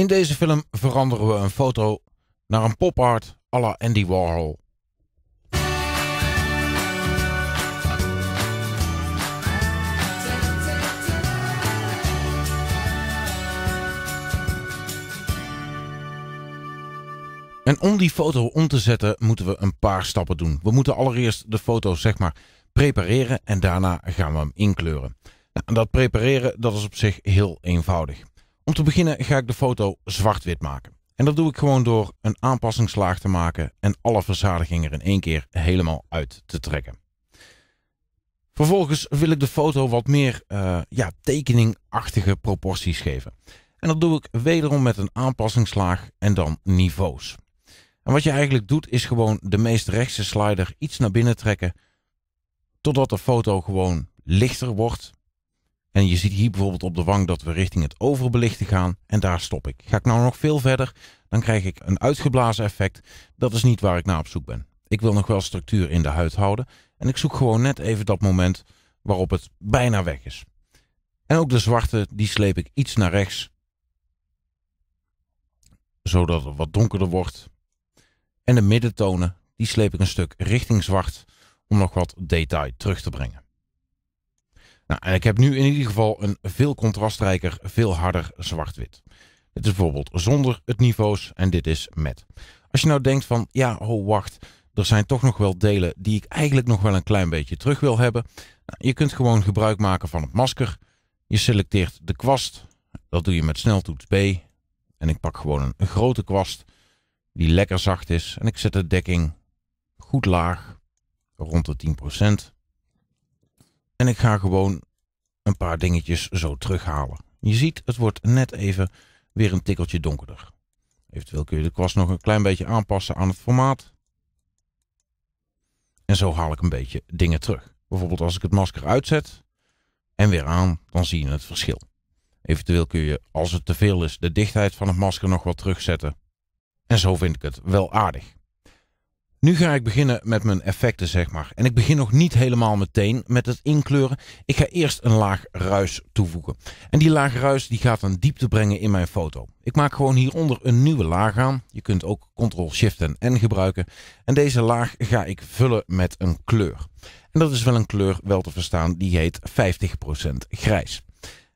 In deze film veranderen we een foto naar een popart à la Andy Warhol. En om die foto om te zetten moeten we een paar stappen doen. We moeten allereerst de foto zeg maar prepareren en daarna gaan we hem inkleuren. Nou, dat prepareren dat is op zich heel eenvoudig. Om te beginnen ga ik de foto zwart-wit maken. En dat doe ik gewoon door een aanpassingslaag te maken en alle verzadiging er in één keer helemaal uit te trekken. Vervolgens wil ik de foto wat meer eh, ja, tekeningachtige proporties geven. En dat doe ik wederom met een aanpassingslaag en dan niveaus. En wat je eigenlijk doet is gewoon de meest rechtse slider iets naar binnen trekken. Totdat de foto gewoon lichter wordt en je ziet hier bijvoorbeeld op de wang dat we richting het overbelichten gaan. En daar stop ik. Ga ik nou nog veel verder, dan krijg ik een uitgeblazen effect. Dat is niet waar ik naar op zoek ben. Ik wil nog wel structuur in de huid houden. En ik zoek gewoon net even dat moment waarop het bijna weg is. En ook de zwarte, die sleep ik iets naar rechts. Zodat het wat donkerder wordt. En de middentonen, die sleep ik een stuk richting zwart. Om nog wat detail terug te brengen. Nou, en ik heb nu in ieder geval een veel contrastrijker, veel harder zwart-wit. Dit is bijvoorbeeld zonder het niveaus en dit is met. Als je nou denkt van, ja, oh wacht, er zijn toch nog wel delen die ik eigenlijk nog wel een klein beetje terug wil hebben. Nou, je kunt gewoon gebruik maken van het masker. Je selecteert de kwast. Dat doe je met sneltoets B. En ik pak gewoon een grote kwast die lekker zacht is. En ik zet de dekking goed laag, rond de 10%. En ik ga gewoon een paar dingetjes zo terughalen. Je ziet, het wordt net even weer een tikkeltje donkerder. Eventueel kun je de kwast nog een klein beetje aanpassen aan het formaat. En zo haal ik een beetje dingen terug. Bijvoorbeeld als ik het masker uitzet en weer aan, dan zie je het verschil. Eventueel kun je, als het te veel is, de dichtheid van het masker nog wat terugzetten. En zo vind ik het wel aardig. Nu ga ik beginnen met mijn effecten, zeg maar. En ik begin nog niet helemaal meteen met het inkleuren. Ik ga eerst een laag ruis toevoegen. En die laag ruis die gaat een diepte brengen in mijn foto. Ik maak gewoon hieronder een nieuwe laag aan. Je kunt ook Ctrl, Shift en N gebruiken. En deze laag ga ik vullen met een kleur. En dat is wel een kleur wel te verstaan, die heet 50% grijs.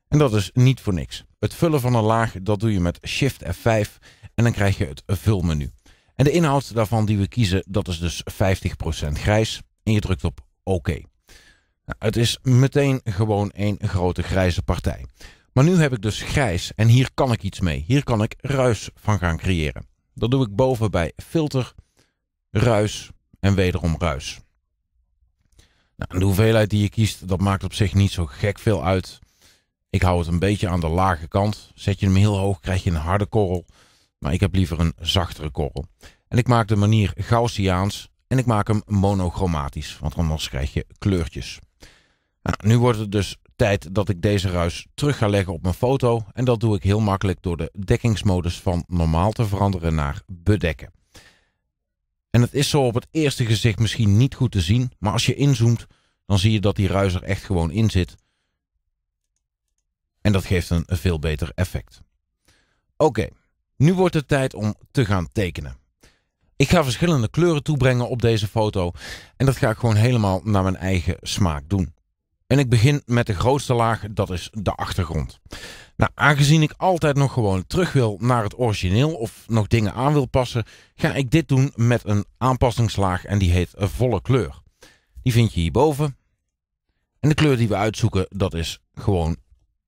En dat is niet voor niks. Het vullen van een laag, dat doe je met Shift F5 en dan krijg je het vulmenu. En de inhoud daarvan die we kiezen, dat is dus 50% grijs. En je drukt op oké. Nou, het is meteen gewoon één grote grijze partij. Maar nu heb ik dus grijs en hier kan ik iets mee. Hier kan ik ruis van gaan creëren. Dat doe ik boven bij filter, ruis en wederom ruis. Nou, de hoeveelheid die je kiest, dat maakt op zich niet zo gek veel uit. Ik hou het een beetje aan de lage kant. Zet je hem heel hoog, krijg je een harde korrel maar ik heb liever een zachtere korrel. En ik maak de manier Gaussiaans en ik maak hem monochromatisch, want anders krijg je kleurtjes. Nou, nu wordt het dus tijd dat ik deze ruis terug ga leggen op mijn foto en dat doe ik heel makkelijk door de dekkingsmodus van normaal te veranderen naar bedekken. En het is zo op het eerste gezicht misschien niet goed te zien, maar als je inzoomt, dan zie je dat die ruis er echt gewoon in zit. En dat geeft een veel beter effect. Oké, nu wordt het tijd om te gaan tekenen. Ik ga verschillende kleuren toebrengen op deze foto en dat ga ik gewoon helemaal naar mijn eigen smaak doen. En ik begin met de grootste laag, dat is de achtergrond. Nou, aangezien ik altijd nog gewoon terug wil naar het origineel of nog dingen aan wil passen, ga ik dit doen met een aanpassingslaag en die heet volle kleur. Die vind je hierboven. En de kleur die we uitzoeken, dat is gewoon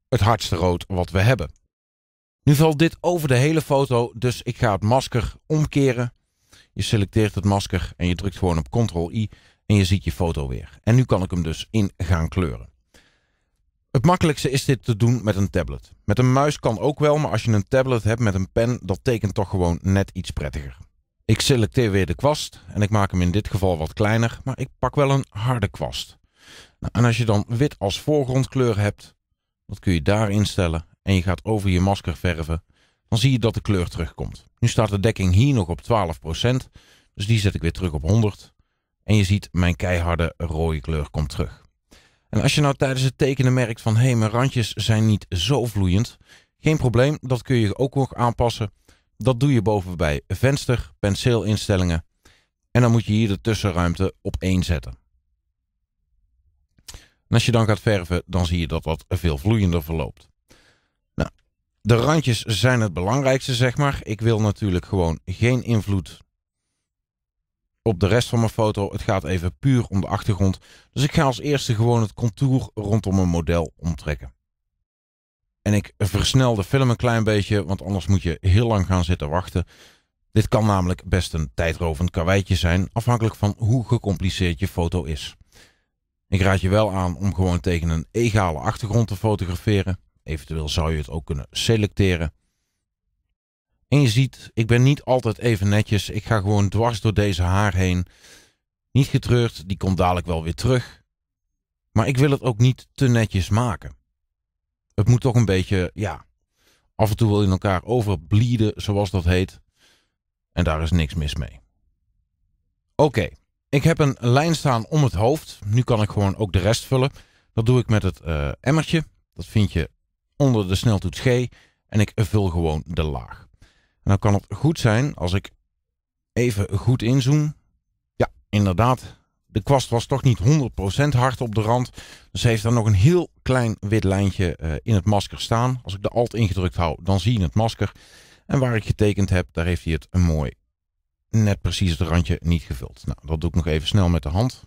het hardste rood wat we hebben. Nu valt dit over de hele foto, dus ik ga het masker omkeren. Je selecteert het masker en je drukt gewoon op Ctrl-I en je ziet je foto weer. En nu kan ik hem dus in gaan kleuren. Het makkelijkste is dit te doen met een tablet. Met een muis kan ook wel, maar als je een tablet hebt met een pen, dat tekent toch gewoon net iets prettiger. Ik selecteer weer de kwast en ik maak hem in dit geval wat kleiner, maar ik pak wel een harde kwast. Nou, en als je dan wit als voorgrondkleur hebt, dat kun je daar instellen en je gaat over je masker verven, dan zie je dat de kleur terugkomt. Nu staat de dekking hier nog op 12%, dus die zet ik weer terug op 100. En je ziet mijn keiharde rode kleur komt terug. En als je nou tijdens het tekenen merkt van hé, hey, mijn randjes zijn niet zo vloeiend, geen probleem, dat kun je ook nog aanpassen. Dat doe je boven bij venster, penseelinstellingen en dan moet je hier de tussenruimte op 1 zetten. En als je dan gaat verven, dan zie je dat dat veel vloeiender verloopt de randjes zijn het belangrijkste, zeg maar. Ik wil natuurlijk gewoon geen invloed op de rest van mijn foto. Het gaat even puur om de achtergrond. Dus ik ga als eerste gewoon het contour rondom mijn model omtrekken. En ik versnel de film een klein beetje, want anders moet je heel lang gaan zitten wachten. Dit kan namelijk best een tijdrovend karweitje zijn, afhankelijk van hoe gecompliceerd je foto is. Ik raad je wel aan om gewoon tegen een egale achtergrond te fotograferen. Eventueel zou je het ook kunnen selecteren. En je ziet, ik ben niet altijd even netjes. Ik ga gewoon dwars door deze haar heen. Niet getreurd, die komt dadelijk wel weer terug. Maar ik wil het ook niet te netjes maken. Het moet toch een beetje, ja, af en toe wil in elkaar overblieden, zoals dat heet. En daar is niks mis mee. Oké, ik heb een lijn staan om het hoofd. Nu kan ik gewoon ook de rest vullen. Dat doe ik met het eh, emmertje. Dat vind je onder de sneltoets G en ik vul gewoon de laag. En nou dan kan het goed zijn als ik even goed inzoom. Ja, inderdaad, de kwast was toch niet 100% hard op de rand. Dus heeft daar nog een heel klein wit lijntje eh, in het masker staan. Als ik de alt ingedrukt hou, dan zie je het masker. En waar ik getekend heb, daar heeft hij het een mooi net precies het randje niet gevuld. Nou, dat doe ik nog even snel met de hand.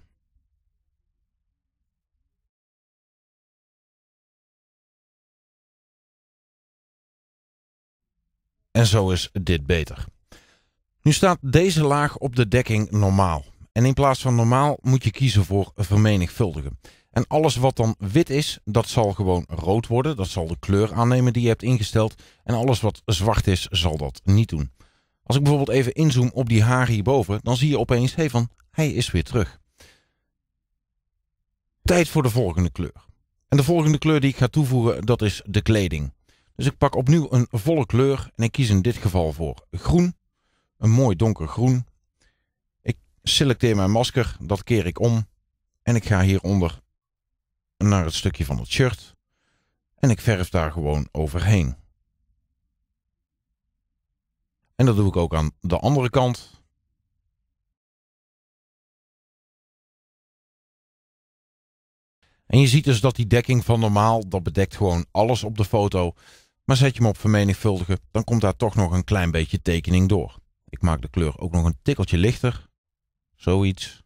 En zo is dit beter. Nu staat deze laag op de dekking normaal. En in plaats van normaal moet je kiezen voor vermenigvuldigen. En alles wat dan wit is, dat zal gewoon rood worden. Dat zal de kleur aannemen die je hebt ingesteld. En alles wat zwart is, zal dat niet doen. Als ik bijvoorbeeld even inzoom op die haar hierboven, dan zie je opeens, hé hey van, hij is weer terug. Tijd voor de volgende kleur. En de volgende kleur die ik ga toevoegen, dat is de kleding. Dus ik pak opnieuw een volle kleur en ik kies in dit geval voor groen. Een mooi donkergroen. Ik selecteer mijn masker, dat keer ik om. En ik ga hieronder naar het stukje van het shirt. En ik verf daar gewoon overheen. En dat doe ik ook aan de andere kant. En je ziet dus dat die dekking van normaal, dat bedekt gewoon alles op de foto. Maar zet je hem op vermenigvuldigen, dan komt daar toch nog een klein beetje tekening door. Ik maak de kleur ook nog een tikkeltje lichter. Zoiets.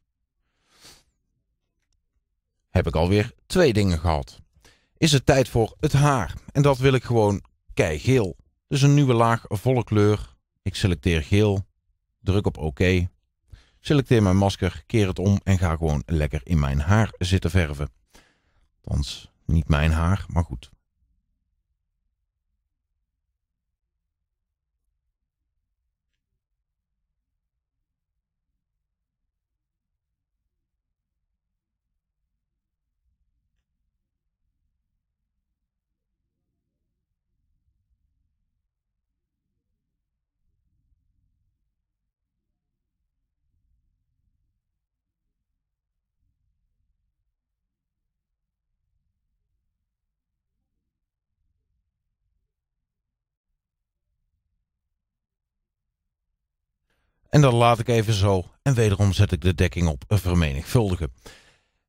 Heb ik alweer twee dingen gehad. Is het tijd voor het haar. En dat wil ik gewoon kei geel. Dus een nieuwe laag volle kleur. Ik selecteer geel. Druk op OK. Selecteer mijn masker, keer het om en ga gewoon lekker in mijn haar zitten verven. Althans, niet mijn haar, maar goed. En dat laat ik even zo. En wederom zet ik de dekking op eh, vermenigvuldigen.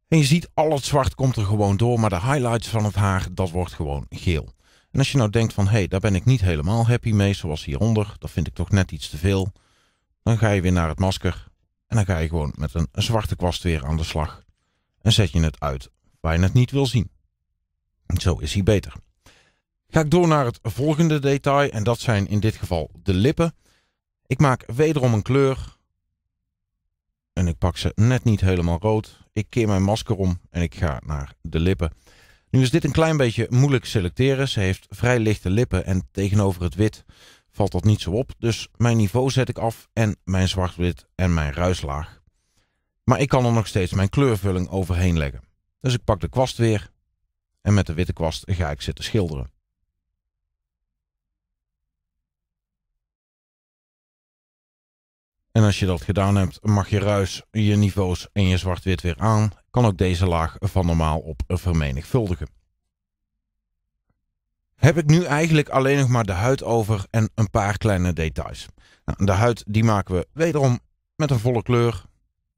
En je ziet, al het zwart komt er gewoon door. Maar de highlights van het haar, dat wordt gewoon geel. En als je nou denkt van, hé, hey, daar ben ik niet helemaal happy mee, zoals hieronder. Dat vind ik toch net iets te veel. Dan ga je weer naar het masker. En dan ga je gewoon met een, zwarte kwast weer aan de slag. En zet je het uit waar je het niet wil zien. zo is hij beter. Ga ik door naar het volgende detail. En dat zijn in dit geval de lippen. Ik maak wederom een kleur. En ik pak ze net niet helemaal rood. Ik keer mijn masker om en ik ga naar de lippen. Nu is dit een klein beetje moeilijk selecteren. Ze heeft vrij lichte lippen en tegenover het wit valt dat niet zo op. Dus mijn niveau zet ik af en mijn zwart-wit en mijn ruislaag. Maar ik kan er nog steeds mijn kleurvulling overheen leggen. Dus ik pak de kwast weer en met de witte kwast ga ik zitten schilderen. En als je dat gedaan hebt, mag je ruis, je niveaus en je zwart-wit weer aan. Kan ook deze laag van normaal op vermenigvuldigen. Heb ik nu eigenlijk alleen nog maar de huid over en een paar kleine details. Nou, de huid die maken we wederom met een volle kleur.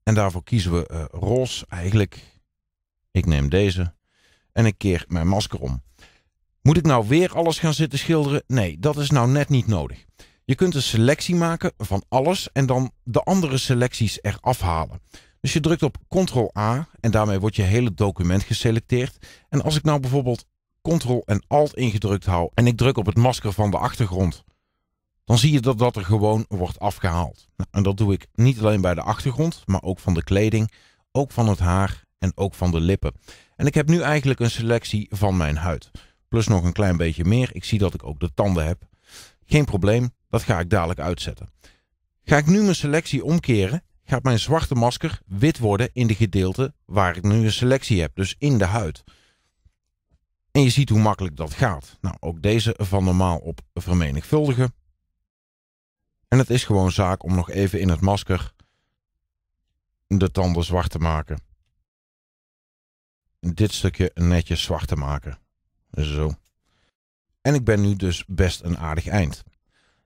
En daarvoor kiezen we eh, roze eigenlijk. Ik neem deze. En ik keer mijn masker om. Moet ik nou weer alles gaan zitten schilderen? Nee, dat is nou net niet nodig. Je kunt een selectie maken van alles en dan de andere selecties eraf halen. Dus je drukt op Ctrl-A en daarmee wordt je hele document geselecteerd. En als ik nou bijvoorbeeld Ctrl en Alt ingedrukt hou en ik druk op het masker van de achtergrond, dan zie je dat dat er gewoon wordt afgehaald. Nou, en dat doe ik niet alleen bij de achtergrond, maar ook van de kleding, ook van het haar en ook van de lippen. En ik heb nu eigenlijk een selectie van mijn huid. Plus nog een klein beetje meer. Ik zie dat ik ook de tanden heb geen probleem, dat ga ik dadelijk uitzetten. Ga ik nu mijn selectie omkeren, gaat mijn zwarte masker wit worden in de gedeelte waar ik nu een selectie heb, dus in de huid. En je ziet hoe makkelijk dat gaat. Nou, ook deze van normaal op vermenigvuldigen. En het is gewoon zaak om nog even in het masker de tanden zwart te maken. Dit stukje netjes zwart te maken. Zo. En ik ben nu dus best een aardig eind.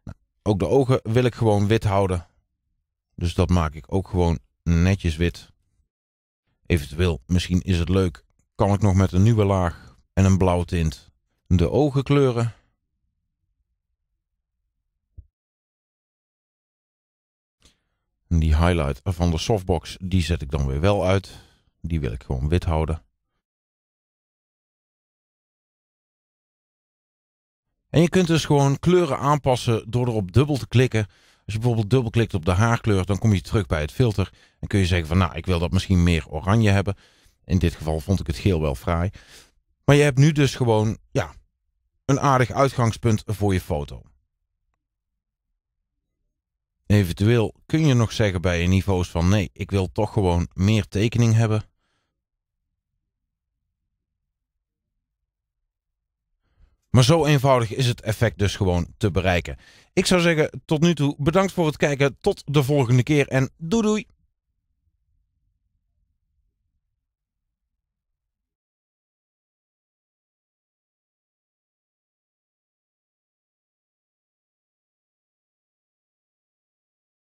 Nou, ook de ogen wil ik gewoon wit houden. Dus dat maak ik ook gewoon netjes wit. Eventueel, misschien is het leuk, kan ik nog met een nieuwe laag en een blauwtint tint de ogen kleuren. die highlight van de softbox, die zet ik dan weer wel uit. Die wil ik gewoon wit houden. En je kunt dus gewoon kleuren aanpassen door erop dubbel te klikken. Als je bijvoorbeeld dubbel klikt op de haarkleur, dan kom je terug bij het filter. En kun je zeggen van, nou, ik wil dat misschien meer oranje hebben. In dit geval vond ik het geel wel fraai. Maar je hebt nu dus gewoon, ja, een aardig uitgangspunt voor je foto. Eventueel kun je nog zeggen bij je niveaus van nee, ik wil toch gewoon meer tekening hebben. Maar zo eenvoudig is het effect dus gewoon te bereiken. Ik zou zeggen, tot nu toe bedankt voor het kijken. Tot de volgende keer en doei doei!